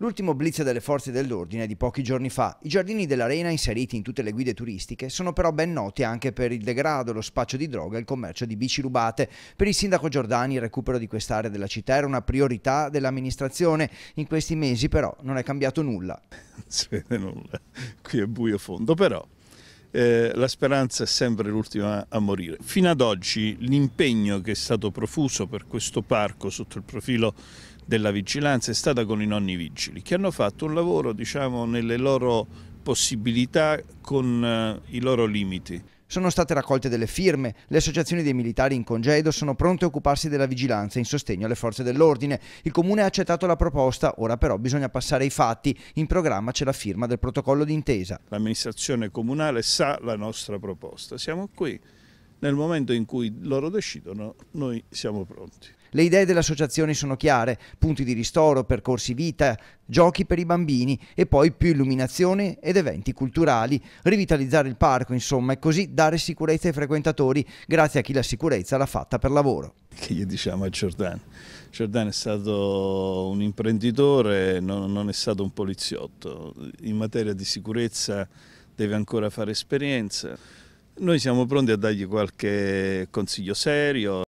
L'ultimo blitz delle forze dell'ordine è di pochi giorni fa. I giardini dell'arena inseriti in tutte le guide turistiche sono però ben noti anche per il degrado, lo spaccio di droga e il commercio di bici rubate. Per il sindaco Giordani il recupero di quest'area della città era una priorità dell'amministrazione. In questi mesi però non è cambiato nulla. Non si vede nulla, qui è buio fondo però eh, la speranza è sempre l'ultima a morire. Fino ad oggi l'impegno che è stato profuso per questo parco sotto il profilo della vigilanza è stata con i nonni vigili, che hanno fatto un lavoro diciamo, nelle loro possibilità con eh, i loro limiti. Sono state raccolte delle firme, le associazioni dei militari in congedo sono pronte a occuparsi della vigilanza in sostegno alle forze dell'ordine. Il comune ha accettato la proposta, ora però bisogna passare ai fatti. In programma c'è la firma del protocollo d'intesa. L'amministrazione comunale sa la nostra proposta. Siamo qui. Nel momento in cui loro decidono, noi siamo pronti. Le idee dell'associazione sono chiare, punti di ristoro, percorsi vita, giochi per i bambini e poi più illuminazione ed eventi culturali. Rivitalizzare il parco, insomma, e così dare sicurezza ai frequentatori grazie a chi la sicurezza l'ha fatta per lavoro. Che gli diciamo a Giordano? Giordano è stato un imprenditore, non, non è stato un poliziotto. In materia di sicurezza deve ancora fare esperienza. Noi siamo pronti a dargli qualche consiglio serio.